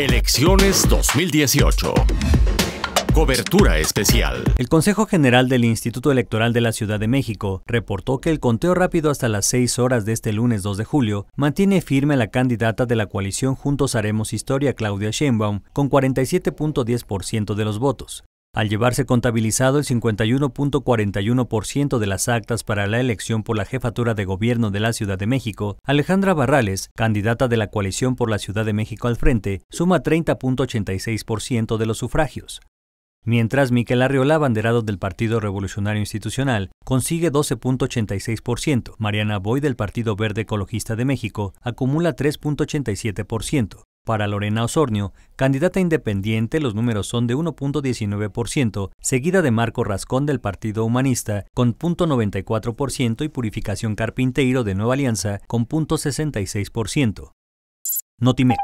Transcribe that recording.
Elecciones 2018. Cobertura especial. El Consejo General del Instituto Electoral de la Ciudad de México reportó que el conteo rápido hasta las 6 horas de este lunes 2 de julio mantiene firme a la candidata de la coalición Juntos Haremos Historia, Claudia Sheinbaum, con 47.10% de los votos al llevarse contabilizado el 51.41% de las actas para la elección por la jefatura de gobierno de la Ciudad de México, Alejandra Barrales, candidata de la coalición por la Ciudad de México al frente, suma 30.86% de los sufragios. Mientras Miquel Arriola, banderado del Partido Revolucionario Institucional, consigue 12.86%, Mariana Boy del Partido Verde Ecologista de México acumula 3.87%. Para Lorena Osornio, candidata independiente, los números son de 1.19%, seguida de Marco Rascón del Partido Humanista con 0.94% y Purificación Carpinteiro de Nueva Alianza con 0.66%. Notimex.